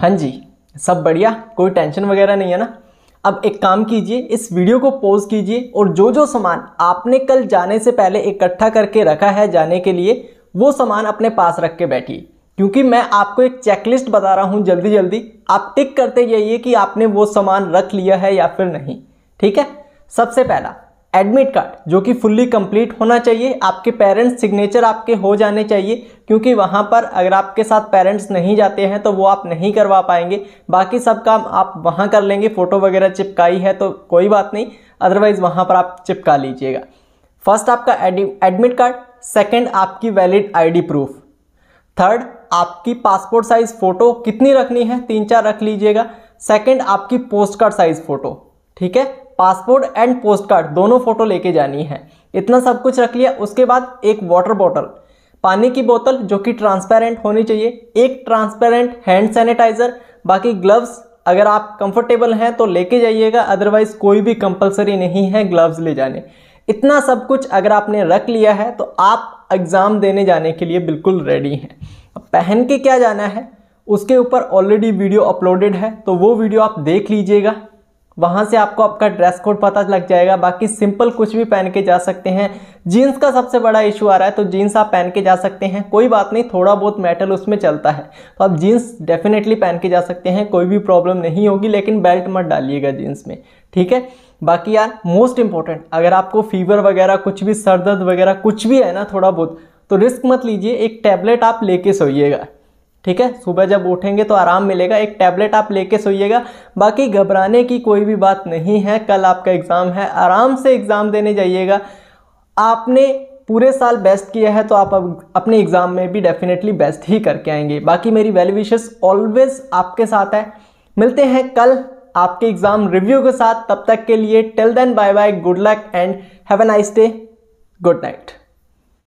हाँ जी सब बढ़िया कोई टेंशन वगैरह नहीं है ना अब एक काम कीजिए इस वीडियो को पॉज कीजिए और जो जो सामान आपने कल जाने से पहले इकट्ठा करके रखा है जाने के लिए वो सामान अपने पास रख के बैठिए क्योंकि मैं आपको एक चेकलिस्ट बता रहा हूँ जल्दी जल्दी आप टिक करते जाइए कि आपने वो सामान रख लिया है या फिर नहीं ठीक है सबसे पहला एडमिट कार्ड जो कि फुल्ली कंप्लीट होना चाहिए आपके पेरेंट्स सिग्नेचर आपके हो जाने चाहिए क्योंकि वहाँ पर अगर आपके साथ पेरेंट्स नहीं जाते हैं तो वो आप नहीं करवा पाएंगे बाकी सब काम आप वहाँ कर लेंगे फ़ोटो वगैरह चिपकाई है तो कोई बात नहीं अदरवाइज़ वहाँ पर आप चिपका लीजिएगा फर्स्ट आपका एडमिट कार्ड सेकेंड आपकी वैलिड आई प्रूफ थर्ड आपकी पासपोर्ट साइज़ फ़ोटो कितनी रखनी है तीन चार रख लीजिएगा सेकेंड आपकी पोस्ट कार्ड साइज़ फ़ोटो ठीक है पासपोर्ट एंड पोस्ट कार्ड दोनों फ़ोटो लेके जानी है इतना सब कुछ रख लिया उसके बाद एक वाटर बॉटल पानी की बोतल जो कि ट्रांसपेरेंट होनी चाहिए एक ट्रांसपेरेंट हैंड सैनिटाइज़र बाकी ग्लव्स अगर आप कंफर्टेबल हैं तो लेके जाइएगा अदरवाइज़ कोई भी कंपलसरी नहीं है ग्लव्स ले जाने इतना सब कुछ अगर आपने रख लिया है तो आप एग्ज़ाम देने जाने के लिए बिल्कुल रेडी हैं पहन के क्या जाना है उसके ऊपर ऑलरेडी वीडियो अपलोडेड है तो वो वीडियो आप देख लीजिएगा वहाँ से आपको आपका ड्रेस कोड पता लग जाएगा बाकी सिंपल कुछ भी पहन के जा सकते हैं जीन्स का सबसे बड़ा इशू आ रहा है तो जीन्स आप पहन के जा सकते हैं कोई बात नहीं थोड़ा बहुत मेटल उसमें चलता है तो आप जीन्स डेफिनेटली पहन के जा सकते हैं कोई भी प्रॉब्लम नहीं होगी लेकिन बेल्ट मत डालिएगा जीन्स में ठीक है बाकी यार मोस्ट इंपॉर्टेंट अगर आपको फीवर वगैरह कुछ भी सर दर्द वगैरह कुछ भी है ना थोड़ा बहुत तो रिस्क मत लीजिए एक टैबलेट आप लेके सोइएगा ठीक है सुबह जब उठेंगे तो आराम मिलेगा एक टैबलेट आप लेके सोइएगा बाकी घबराने की कोई भी बात नहीं है कल आपका एग्ज़ाम है आराम से एग्ज़ाम देने जाइएगा आपने पूरे साल बेस्ट किया है तो आप अपने एग्ज़ाम में भी डेफिनेटली बेस्ट ही करके आएंगे बाकी मेरी वेल विशेस ऑलवेज आपके साथ है मिलते हैं कल आपके एग्ज़ाम रिव्यू के साथ तब तक के लिए till then bye bye good luck and have a nice day good night